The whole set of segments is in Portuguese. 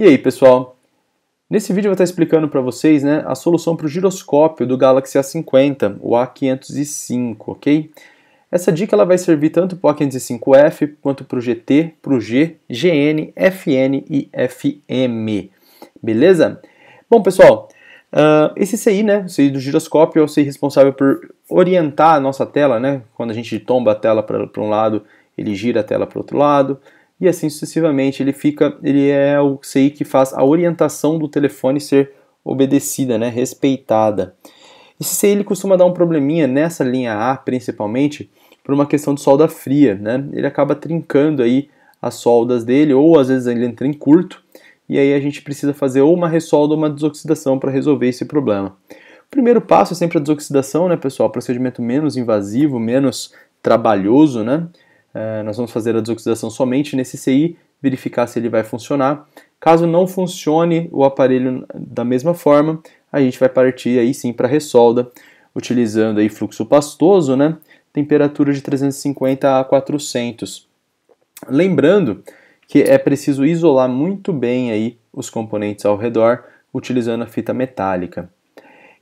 E aí, pessoal? Nesse vídeo eu vou estar explicando para vocês né, a solução para o giroscópio do Galaxy A50, o A505, ok? Essa dica ela vai servir tanto para o A505F, quanto para o GT, para o G, GN, FN e FM, beleza? Bom, pessoal, uh, esse CI, né, o CI do giroscópio, é o CI responsável por orientar a nossa tela, né? Quando a gente tomba a tela para um lado, ele gira a tela para o outro lado e assim sucessivamente. Ele fica, ele é o CI que faz a orientação do telefone ser obedecida, né, respeitada. Esse CI ele costuma dar um probleminha nessa linha A, principalmente, por uma questão de solda fria, né? Ele acaba trincando aí as soldas dele, ou às vezes ele entra em curto, e aí a gente precisa fazer ou uma ressolda ou uma desoxidação para resolver esse problema. O primeiro passo é sempre a desoxidação, né, pessoal? Procedimento menos invasivo, menos trabalhoso, né? Eh, nós vamos fazer a desoxidação somente nesse CI, verificar se ele vai funcionar. Caso não funcione o aparelho da mesma forma, a gente vai partir aí sim para a ressolda, utilizando aí fluxo pastoso, né? Temperatura de 350 a 400. Lembrando que é preciso isolar muito bem aí os componentes ao redor, utilizando a fita metálica.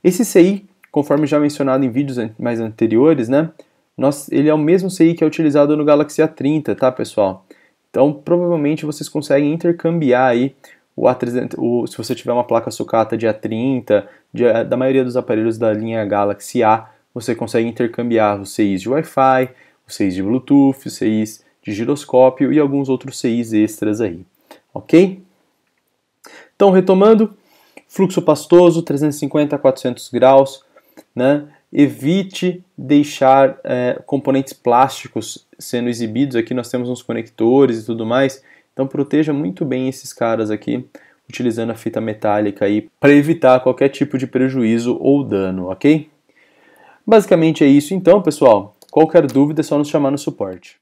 Esse CI, conforme já mencionado em vídeos mais anteriores, né? nós, ele é o mesmo CI que é utilizado no Galaxy A30, tá pessoal? Então provavelmente vocês conseguem intercambiar aí o A300, o, se você tiver uma placa sucata de A30, de, da maioria dos aparelhos da linha Galaxy A, você consegue intercambiar os CIs de Wi-Fi, os CIs de Bluetooth, os CIs de giroscópio e alguns outros CIs extras aí, ok? Então retomando, fluxo pastoso 350 a 400 graus, né? evite deixar é, componentes plásticos sendo exibidos. Aqui nós temos uns conectores e tudo mais, então proteja muito bem esses caras aqui, utilizando a fita metálica aí para evitar qualquer tipo de prejuízo ou dano, ok? Basicamente é isso então, pessoal. Qualquer dúvida é só nos chamar no suporte.